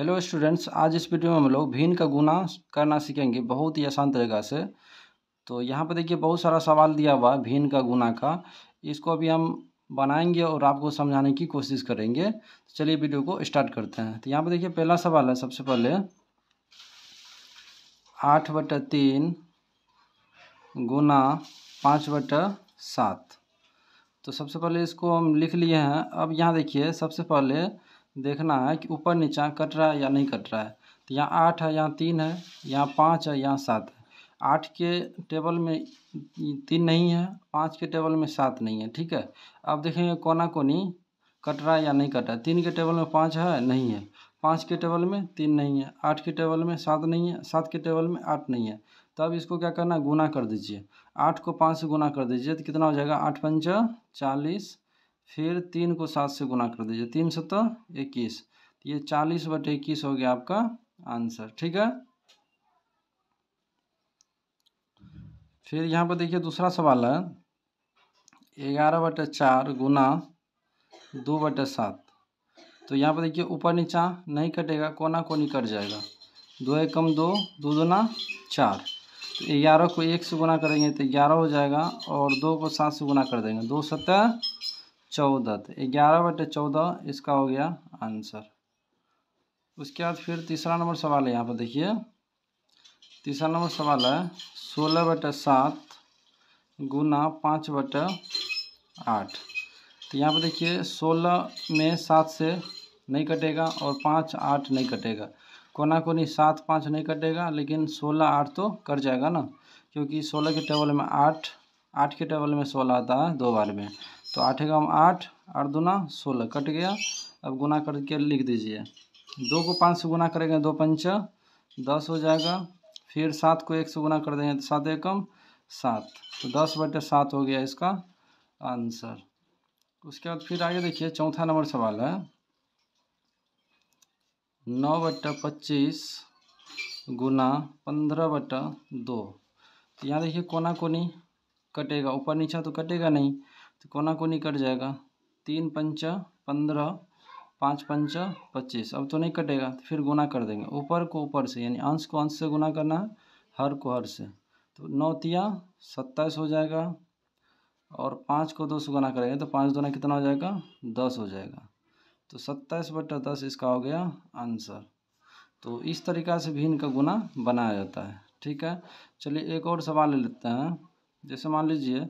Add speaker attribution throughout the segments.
Speaker 1: hello students आज इस video में हम लोग भिन्न का गुना करना सीखेंगे बहुत ही आसान तरीका से तो यहाँ पर देखिए बहुत सारा सवाल दिया हुआ है भिन्न का गुना का इसको अभी हम बनाएंगे और आपको समझाने की कोशिश करेंगे तो चलिए वीडियो को स्टार्ट करते हैं तो यहाँ पर देखिए पहला सवाल है सबसे पहले आठ बट तीन गुना पाँच बट सात तो सबसे पहले इसको हम लिख लिए हैं अब यहाँ देखिए सबसे पहले देखना है कि ऊपर नीचा कट रहा है या नहीं कट रहा है तो यहाँ आठ है यहाँ तीन है यहाँ पाँच है यहाँ सात है आठ के टेबल में तीन नहीं है पाँच के टेबल में सात नहीं है ठीक है अब देखेंगे कोना कोनी कट रहा है या नहीं कट रहा है तीन के टेबल में पाँच है नहीं है पाँच के टेबल में तीन नहीं है आठ के टेबल में सात नहीं है सात के टेबल में आठ नहीं है तब तो इसको क्या करना गुना कर दीजिए आठ को पाँच से गुना कर दीजिए तो कितना हो जाएगा आठ पंच चालीस फिर तीन को सात से गुना कर दीजिए तीन सत्तर तो इक्कीस तो ये चालीस बटे इक्कीस हो गया आपका आंसर ठीक है फिर यहाँ पर देखिए दूसरा सवाल है ग्यारह बटे चार गुना दो बटे सात तो यहाँ पर देखिए ऊपर नीचा नहीं कटेगा कोना कोनी कट जाएगा दो एक कम दो दो चार तो ग्यारह को एक से गुना करेंगे तो ग्यारह हो जाएगा और दो को सात से गुना कर देंगे दो सत्तर चौदह तो ग्यारह बटे चौदह इसका हो गया आंसर उसके बाद फिर तीसरा नंबर सवाल है यहाँ पर देखिए तीसरा नंबर सवाल है सोलह बटे सात गुना पाँच बटे आठ तो यहाँ पर देखिए सोलह में सात से नहीं कटेगा और पाँच आठ नहीं कटेगा कोना कोनी सात पाँच नहीं कटेगा लेकिन सोलह आठ तो कट जाएगा ना क्योंकि सोलह के टेबल में आठ आठ के टेबल में सोलह आता है दो बार में तो आठ एगम आठ आठ दूना सोलह कट गया अब गुना करके लिख दीजिए दो को पाँच से गुना करेंगे दो पंच दस हो जाएगा फिर सात को एक से गुना कर देंगे तो सात एकम सात तो दस बटे सात हो गया इसका आंसर उसके बाद फिर आगे देखिए चौथा नंबर सवाल है नौ बटा पच्चीस गुना पंद्रह बटा दो तो यहाँ देखिए कोना कोनी कटेगा ऊपर नीचा तो कटेगा नहीं तो कोना कोनी कट जाएगा तीन पंचा पंद्रह पाँच पंचा पच्चीस अब तो नहीं कटेगा तो फिर गुना कर देंगे ऊपर को ऊपर से यानी अंश को अंश से गुना करना है हर को हर से तो नौ तिया सत्ताईस हो जाएगा और पाँच को दो से गुना करेंगे तो पाँच दोना कितना हो जाएगा दस हो जाएगा तो सत्ताईस बट्टा दस इसका हो गया आंसर तो इस तरीका से भिन्न का गुना बनाया जाता है ठीक है चलिए एक और सवाल ले लेते हैं जैसे मान लीजिए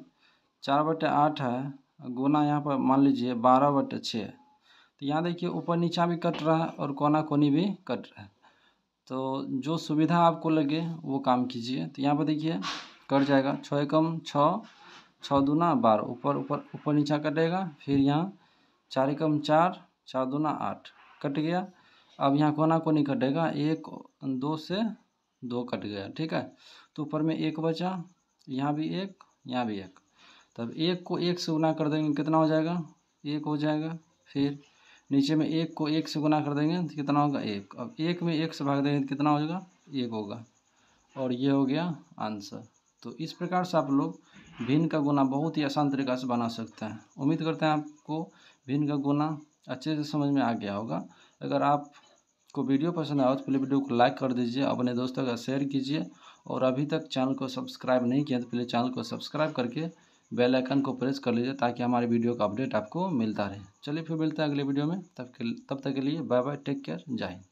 Speaker 1: चार बटे आठ है गुना यहाँ पर मान लीजिए बारह बटे छः तो यहाँ देखिए ऊपर नीचा भी कट रहा है और कोना कोनी भी कट रहा है तो जो सुविधा आपको लगे वो काम कीजिए तो यहाँ पर देखिए कट जाएगा छः एकम छः छः दूना बारह ऊपर ऊपर ऊपर नीचा कटेगा फिर यहाँ चार एकम चार चार दूना आठ कट गया अब यहाँ कोना कोनी कटेगा एक दो से दो कट गया ठीक है तो ऊपर में एक बचा यहाँ भी एक यहाँ भी एक तब एक को एक से गुना कर देंगे कितना हो जाएगा एक हो जाएगा फिर नीचे में एक को एक से गुना कर देंगे तो कितना होगा एक अब एक में एक से भाग देंगे तो कितना हो जाएगा एक होगा और ये हो गया आंसर तो इस प्रकार से आप लोग भिन्न का गुना बहुत ही आसान तरीका से बना सकते हैं उम्मीद करते हैं आपको भिन्न का गुना अच्छे से समझ में आ गया होगा अगर आप को वीडियो पसंद आया तो प्लीज़ वीडियो को लाइक कर दीजिए अपने दोस्तों का शेयर कीजिए और अभी तक चैनल को सब्सक्राइब नहीं किया तो प्लीज़ चैनल को सब्सक्राइब करके बेल आइकन को प्रेस कर लीजिए ताकि हमारे वीडियो का अपडेट आपको मिलता रहे चलिए फिर मिलते हैं अगले वीडियो में तब के तब तक के लिए बाय बाय टेक केयर जय हिंद